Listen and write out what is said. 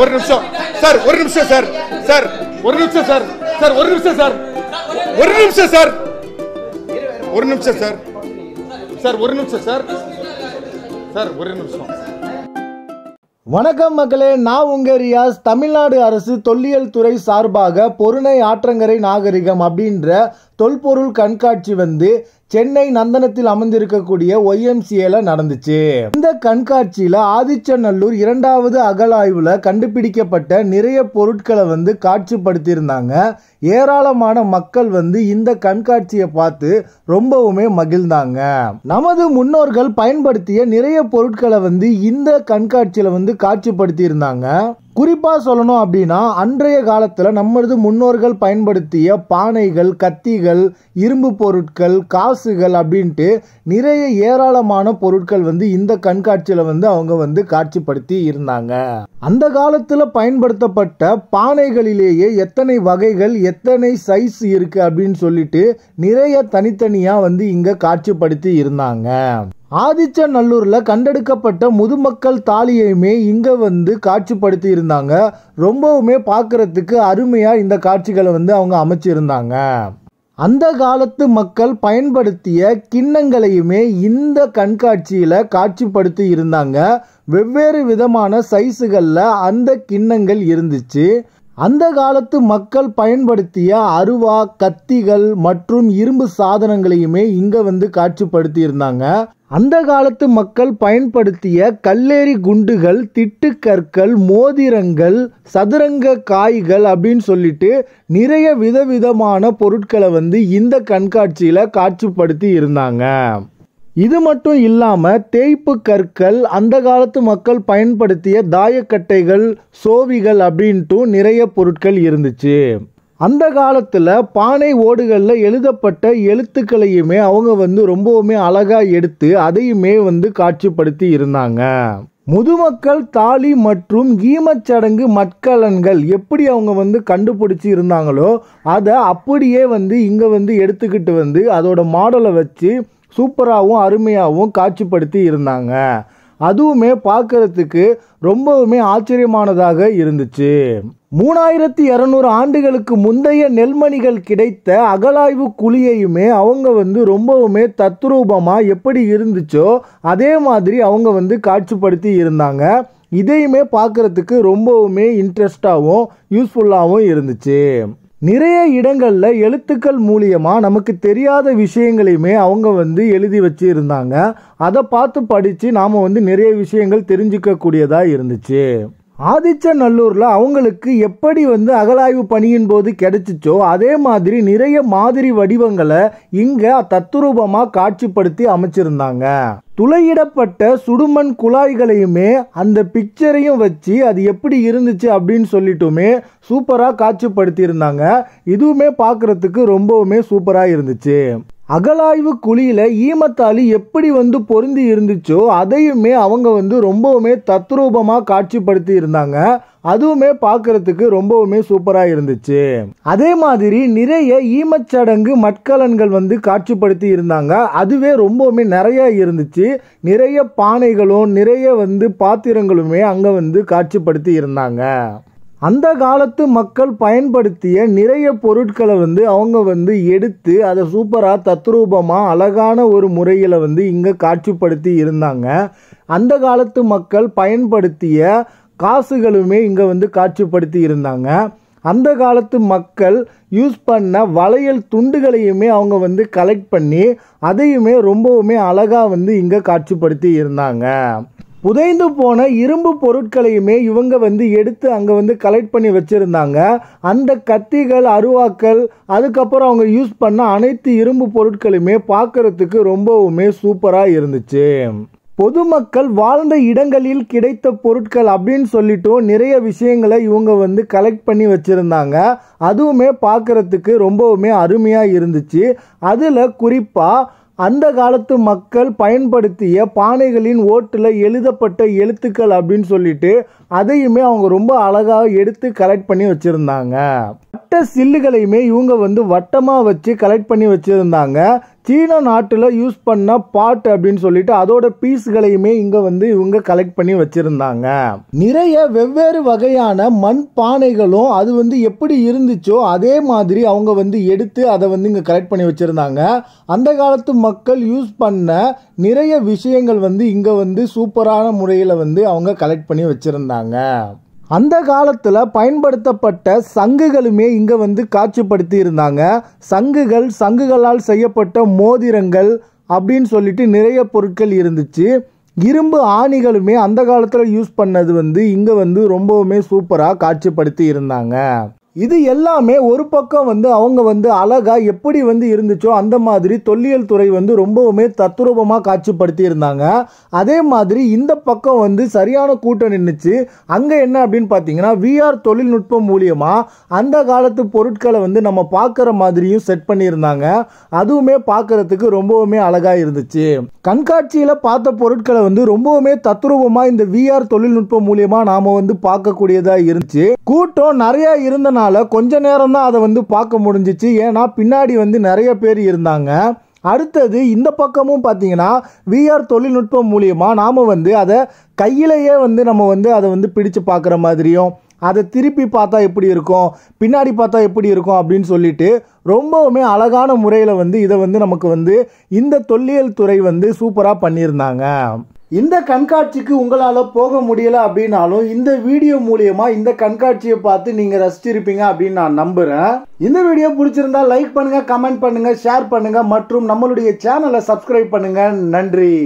ஒரு நிமிஷம் சார் ஒரு நிமிஷம் சார் சார் ஒரு நிமிஷம் சார் சார் ஒரு நிமிஷம் சார் ஒரு நிமிஷம் சார் ஒரு நிமிஷம் சார் சார் ஒரு நிமிஷம் சார் சார் ஒரு நிமிஷம் வணக்கம் மக்களே நான் உங்க ரியாஸ் தமிழ்நாடு அரசு தொல்லியல் துறை சார்பாக பொருணை ஆற்றங்கரை நாகரிகம் அப்படின்ற தொல்பொருள் கண்காட்சி வந்து சென்னை நந்தனத்தில் அமர்ந்திருக்கக்கூடிய ஒய்எம்சிஏல நடந்துச்சு இந்த கண்காட்சியில ஆதிச்சநல்லூர் இரண்டாவது அகலாய்வுல கண்டுபிடிக்கப்பட்ட நிறைய பொருட்களை வந்து காட்சிப்படுத்தியிருந்தாங்க ஏராளமான மக்கள் வந்து இந்த கண்காட்சியை பார்த்து ரொம்பவுமே மகிழ்ந்தாங்க நமது முன்னோர்கள் பயன்படுத்திய நிறைய பொருட்களை வந்து இந்த கண்காட்சியில வந்து காட்சிப்படுத்தியிருந்தாங்க குறிப்பாக சொல்லணும் அப்படின்னா அன்றைய காலத்தில் நம்மளது முன்னோர்கள் பயன்படுத்திய பானைகள் கத்திகள் இரும்பு பொருட்கள் காசுகள் அப்படின்ட்டு நிறைய ஏராளமான பொருட்கள் வந்து இந்த கண்காட்சியில் வந்து அவங்க வந்து காட்சிப்படுத்தி இருந்தாங்க அந்த காலத்தில் பயன்படுத்தப்பட்ட பானைகளிலேயே எத்தனை வகைகள் எத்தனை சைஸ் இருக்குது அப்படின்னு சொல்லிட்டு நிறைய தனித்தனியாக வந்து இங்கே காட்சிப்படுத்தி இருந்தாங்க ஆதிச்சநல்லூரில் கண்டெடுக்கப்பட்ட முதுமக்கள் தாலியையுமே இங்கே வந்து காட்சிப்படுத்தி இருந்தாங்க ரொம்பவுமே பார்க்குறதுக்கு அருமையாக இந்த காட்சிகளை வந்து அவங்க அமைச்சிருந்தாங்க அந்த காலத்து மக்கள் பயன்படுத்திய கிண்ணங்களையுமே இந்த கண்காட்சியில் காட்சிப்படுத்தி இருந்தாங்க வெவ்வேறு விதமான சைஸுகளில் அந்த கிண்ணங்கள் இருந்துச்சு அந்த காலத்து மக்கள் பயன்படுத்திய அருவா கத்திகள் மற்றும் இரும்பு சாதனங்களையுமே இங்க வந்து காட்சிப்படுத்தி இருந்தாங்க அந்த காலத்து மக்கள் பயன்படுத்திய கல்லேரி குண்டுகள் திட்டுக்கற்கள் மோதிரங்கள் சதுரங்க காய்கள் அப்படின்னு சொல்லிட்டு நிறைய விதவிதமான பொருட்களை வந்து இந்த கண்காட்சியில் காட்சிப்படுத்தி இருந்தாங்க இது மட்டும் இல்லாமல் தேய்ப்பு கற்கள் அந்த காலத்து மக்கள் பயன்படுத்திய தாயக்கட்டைகள் சோவிகள் அப்படின்ட்டும் நிறைய பொருட்கள் இருந்துச்சு அந்த காலத்தில் பானை ஓடுகளில் எழுதப்பட்ட எழுத்துக்களையுமே அவங்க வந்து ரொம்பவுமே அழகாக எடுத்து அதையுமே வந்து காட்சிப்படுத்தி இருந்தாங்க முதுமக்கள் தாலி மற்றும் ஈமச்சடங்கு மட்கலன்கள் எப்படி அவங்க வந்து கண்டுபிடிச்சி இருந்தாங்களோ அதை அப்படியே வந்து இங்கே வந்து எடுத்துக்கிட்டு வந்து அதோட மாடலை வச்சு சூப்பராகவும் அருமையாகவும் காட்சிப்படுத்தி இருந்தாங்க அதுவுமே பார்க்கறதுக்கு ரொம்பவுமே ஆச்சரியமானதாக இருந்துச்சு மூணாயிரத்தி இரநூறு ஆண்டுகளுக்கு முந்தைய நெல்மணிகள் கிடைத்த அகலாய்வு குழியையுமே அவங்க வந்து ரொம்பவுமே தத்ரூபமாக எப்படி இருந்துச்சோ அதே மாதிரி அவங்க வந்து காட்சிப்படுத்தி இருந்தாங்க இதையுமே பார்க்குறதுக்கு ரொம்பவுமே இன்ட்ரெஸ்டாகவும் யூஸ்ஃபுல்லாகவும் இருந்துச்சு நிறைய இடங்களில் எழுத்துக்கள் மூலியமாக நமக்கு தெரியாத விஷயங்களையுமே அவங்க வந்து எழுதி வச்சுருந்தாங்க அதை பார்த்து படித்து நாம் வந்து நிறைய விஷயங்கள் தெரிஞ்சுக்கக்கூடியதாக இருந்துச்சு ஆதிச்சநல்லூரில் அவங்களுக்கு எப்படி வந்து அகலாய்வு பணியின் போது கிடைச்சிச்சோ அதே மாதிரி நிறைய மாதிரி வடிவங்களை இங்கே தத்துரூபமாக காட்சிப்படுத்தி அமைச்சிருந்தாங்க துளையிடப்பட்ட சுடுமண் குழாய்களையுமே அந்த பிக்சரையும் வச்சு அது எப்படி இருந்துச்சு அப்படின்னு சொல்லிட்டுமே சூப்பராக காட்சிப்படுத்தியிருந்தாங்க இதுவுமே பார்க்குறதுக்கு ரொம்பவுமே சூப்பராக இருந்துச்சு அகலாய்வு குழியில் ஈமத்தாலி எப்படி வந்து பொருந்தி இருந்துச்சோ அதையுமே அவங்க வந்து ரொம்பவுமே தத்ரூபமாக காட்சிப்படுத்தி இருந்தாங்க அதுவுமே பார்க்கறதுக்கு ரொம்பவுமே சூப்பராக இருந்துச்சு அதே மாதிரி நிறைய ஈமச்சடங்கு மட்கலன்கள் வந்து காட்சிப்படுத்தி இருந்தாங்க அதுவே ரொம்பவுமே நிறைய இருந்துச்சு நிறைய பானைகளும் நிறைய வந்து பாத்திரங்களுமே அங்கே வந்து காட்சிப்படுத்தி இருந்தாங்க அந்த காலத்து மக்கள் பயன்படுத்திய நிறைய பொருட்களை வந்து அவங்க வந்து எடுத்து அதை சூப்பராக தத்ரூபமாக அழகான ஒரு முறையில் வந்து இங்கே காட்சிப்படுத்தி இருந்தாங்க அந்த காலத்து மக்கள் பயன்படுத்திய காசுகளுமே இங்கே வந்து காட்சிப்படுத்தி இருந்தாங்க அந்த காலத்து மக்கள் யூஸ் பண்ண வளையல் துண்டுகளையுமே அவங்க வந்து கலெக்ட் பண்ணி அதையுமே ரொம்பவுமே அழகாக வந்து இங்கே காட்சிப்படுத்தி இருந்தாங்க புதைந்து போன இரும்பு பொருட்களையுமே இவங்க வந்து எடுத்து அங்கே வந்து கலெக்ட் பண்ணி வச்சுருந்தாங்க அந்த கத்திகள் அருவாக்கள் அதுக்கப்புறம் அவங்க யூஸ் பண்ண அனைத்து இரும்பு பொருட்களுமே பார்க்கறதுக்கு ரொம்பவுமே சூப்பராக இருந்துச்சு பொதுமக்கள் வாழ்ந்த இடங்களில் கிடைத்த பொருட்கள் அப்படின்னு சொல்லிட்டும் நிறைய விஷயங்களை இவங்க வந்து கலெக்ட் பண்ணி வச்சுருந்தாங்க அதுவுமே பார்க்குறதுக்கு ரொம்பவுமே அருமையாக இருந்துச்சு அதில் குறிப்பாக அந்த காலத்து மக்கள் பயன்படுத்திய பானைகளின் ஓட்டில் எழுதப்பட்ட எழுத்துக்கள் அப்படின்னு சொல்லிட்டு அதையுமே அவங்க ரொம்ப அழகாக எடுத்து கலெக்ட் பண்ணி வச்சுருந்தாங்க வட்ட சில்லுகளையுமே இவங்க வந்து வட்டமாக வச்சு கலெக்ட் பண்ணி வச்சுருந்தாங்க சீனா நாட்டில் யூஸ் பண்ண பாட் அப்படின்னு சொல்லிட்டு அதோட பீஸ்களையுமே இங்கே வந்து இவங்க கலெக்ட் பண்ணி வச்சுருந்தாங்க நிறைய வெவ்வேறு வகையான மண் பானைகளும் அது வந்து எப்படி இருந்துச்சோ அதே மாதிரி அவங்க வந்து எடுத்து அதை வந்து இங்கே கலெக்ட் பண்ணி வச்சுருந்தாங்க அந்த காலத்து மக்கள் யூஸ் பண்ண நிறைய விஷயங்கள் வந்து இங்கே வந்து சூப்பரான முறையில் வந்து அவங்க கலெக்ட் பண்ணி வச்சுருந்தாங்க அந்த காலத்தில் பயன்படுத்தப்பட்ட சங்குகளுமே இங்கே வந்து காட்சிப்படுத்தி இருந்தாங்க சங்குகள் சங்குகளால் செய்யப்பட்ட மோதிரங்கள் அப்படின்னு சொல்லிட்டு நிறைய பொருட்கள் இருந்துச்சு இரும்பு ஆணிகளுமே அந்த காலத்தில் யூஸ் பண்ணது வந்து இங்கே வந்து ரொம்பவுமே சூப்பராக காட்சிப்படுத்தி இருந்தாங்க இது எல்லாமே ஒரு பக்கம் வந்து அவங்க வந்து அழகாக எப்படி வந்து இருந்துச்சோ அந்த மாதிரி தொல்லியல் துறை வந்து ரொம்பவுமே தத்ரூபமா காட்சிப்படுத்தி இருந்தாங்க அதே மாதிரி இந்த பக்கம் வந்து சரியான கூட்டம் நின்றுச்சு அங்கே என்ன அப்படின்னு பார்த்தீங்கன்னா விஆர் தொழில்நுட்பம் மூலியமாக அந்த காலத்து பொருட்களை வந்து நம்ம பார்க்குற மாதிரியும் செட் பண்ணியிருந்தாங்க அதுவுமே பார்க்குறதுக்கு ரொம்பவுமே அழகாக இருந்துச்சு கண்காட்சியில் பார்த்த பொருட்களை வந்து ரொம்பவுமே தத்ரூபமாக இந்த விஆர் தொழில்நுட்பம் மூலியமாக நாம் வந்து பார்க்கக்கூடியதாக இருந்துச்சு கூட்டம் நிறையா இருந்தனால அதனால் கொஞ்ச நேரம் தான் அதை வந்து பார்க்க முடிஞ்சிச்சு ஏன்னா பின்னாடி வந்து நிறைய பேர் இருந்தாங்க அடுத்தது இந்த பக்கமும் பார்த்தீங்கன்னா விஆர் தொழில்நுட்பம் மூலியமாக நாம் வந்து அதை கையிலேயே வந்து நம்ம வந்து அதை வந்து பிடிச்சு பார்க்குற மாதிரியும் அதை திருப்பி பார்த்தா எப்படி இருக்கும் பின்னாடி பார்த்தா எப்படி இருக்கும் அப்படின்னு சொல்லிட்டு ரொம்பவுமே அழகான முறையில் வந்து இதை வந்து நமக்கு வந்து இந்த தொல்லியல் துறை வந்து சூப்பராக பண்ணியிருந்தாங்க இந்த கண்காட்சிக்கு உங்களால் போக முடியலை அப்படின்னாலும் இந்த வீடியோ மூலியமா இந்த கண்காட்சியை பார்த்து நீங்க ரசிச்சிருப்பீங்க அப்படின்னு நான் நம்புறேன் இந்த வீடியோ பிடிச்சிருந்தா லைக் பண்ணுங்க கமெண்ட் பண்ணுங்க ஷேர் பண்ணுங்க மற்றும் நம்மளுடைய சேனலை சப்ஸ்கிரைப் பண்ணுங்க நன்றி